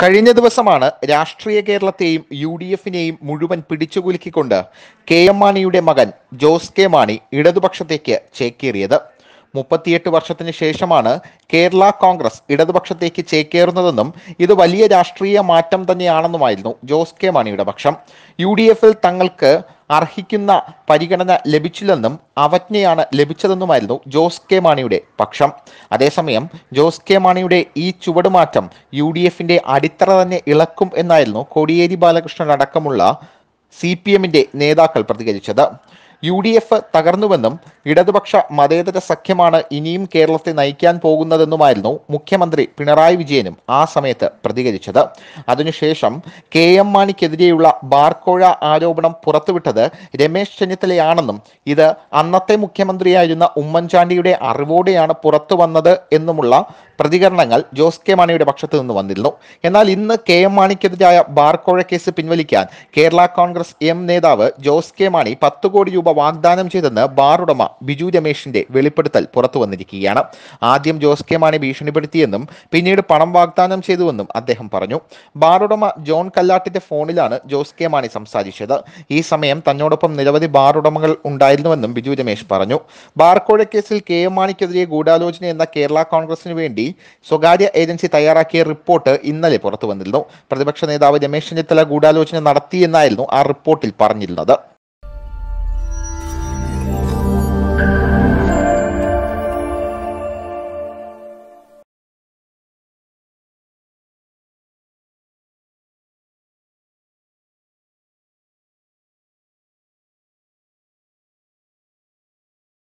കഴിഞ്ഞ ദിവസമാണ് രാഷ്ട്രീയ കേരളത്തെയും യു ഡി എഫിനെയും മുഴുവൻ പിടിച്ചുകുലുക്കിക്കൊണ്ട് കെ എം മാണിയുടെ മകൻ ജോസ് കെ മാണി ഇടതുപക്ഷത്തേക്ക് ചേക്കേറിയത് മുപ്പത്തിയെട്ട് വർഷത്തിന് ശേഷമാണ് കേരള കോൺഗ്രസ് ഇടതുപക്ഷത്തേക്ക് ചേക്കേറുന്നതെന്നും ഇത് വലിയ രാഷ്ട്രീയ മാറ്റം തന്നെയാണെന്നുമായിരുന്നു ജോസ് കെ മാണിയുടെ പക്ഷം യു ഡി എഫിൽ തങ്ങൾക്ക് അർഹിക്കുന്ന പരിഗണന ലഭിച്ചില്ലെന്നും അവജ്ഞയാണ് ലഭിച്ചതെന്നുമായിരുന്നു ജോസ് കെ മാണിയുടെ പക്ഷം അതേസമയം ജോസ് കെ മാണിയുടെ ഈ ചുവടുമാറ്റം യു ഡി എഫിന്റെ അടിത്തറ തന്നെ ഇളക്കും എന്നായിരുന്നു കോടിയേരി ബാലകൃഷ്ണൻ അടക്കമുള്ള സി പി എമ്മിന്റെ നേതാക്കൾ പ്രതികരിച്ചത് യു ഡി എഫ് തകർന്നുവെന്നും ഇടതുപക്ഷ മതേതര സഖ്യമാണ് ഇനിയും കേരളത്തെ നയിക്കാൻ പോകുന്നതെന്നുമായിരുന്നു മുഖ്യമന്ത്രി പിണറായി വിജയനും ആ സമയത്ത് പ്രതികരിച്ചത് അതിനുശേഷം കെ എം മാണിക്കെതിരെയുള്ള ബാർക്കോഴ ആരോപണം പുറത്തുവിട്ടത് രമേശ് ചെന്നിത്തലയാണെന്നും ഇത് അന്നത്തെ മുഖ്യമന്ത്രിയായിരുന്ന ഉമ്മൻചാണ്ടിയുടെ അറിവോടെയാണ് പുറത്തു എന്നുമുള്ള പ്രതികരണങ്ങൾ ജോസ് കെ മാണിയുടെ പക്ഷത്തു നിന്ന് വന്നിരുന്നു എന്നാൽ ഇന്ന് കെ എം മാണിക്കെതിരായ ബാർക്കോഴ കേസ് പിൻവലിക്കാൻ കേരള കോൺഗ്രസ് എം നേതാവ് ജോസ് കെ മാണി പത്ത് കോടി രൂപ വാഗ്ദാനം ചെയ്തെന്ന് ബാർ ഉടമ ബിജു രമേശിന്റെ വെളിപ്പെടുത്തൽ പുറത്തു വന്നിരിക്കുകയാണ് ആദ്യം ജോസ് കെ മാണി ഭീഷണിപ്പെടുത്തിയെന്നും പിന്നീട് പണം വാഗ്ദാനം ചെയ്തുവെന്നും അദ്ദേഹം പറഞ്ഞു ബാർ ഉടമ ജോൺ കല്ലാട്ടിന്റെ ഫോണിലാണ് ജോസ് കെ മാണി സംസാരിച്ചത് ഈ സമയം തന്നോടൊപ്പം നിരവധി ബാർ ഉടമകൾ ഉണ്ടായിരുന്നുവെന്നും ബിജു രമേശ് പറഞ്ഞു ബാർക്കോഴ കേസിൽ കെ എം മാണിക്കെതിരെ ഗൂഢാലോചന എന്ന കേരള കോൺഗ്രസിന് വേണ്ടി സ്വകാര്യ ഏജൻസി തയ്യാറാക്കിയ റിപ്പോർട്ട് ഇന്നലെ പുറത്തു വന്നിരുന്നു പ്രതിപക്ഷ നേതാവ് രമേശ് ചെന്നിത്തല ഗൂഢാലോചന നടത്തിയെന്നായിരുന്നു ആ റിപ്പോർട്ടിൽ പറഞ്ഞിരുന്നത്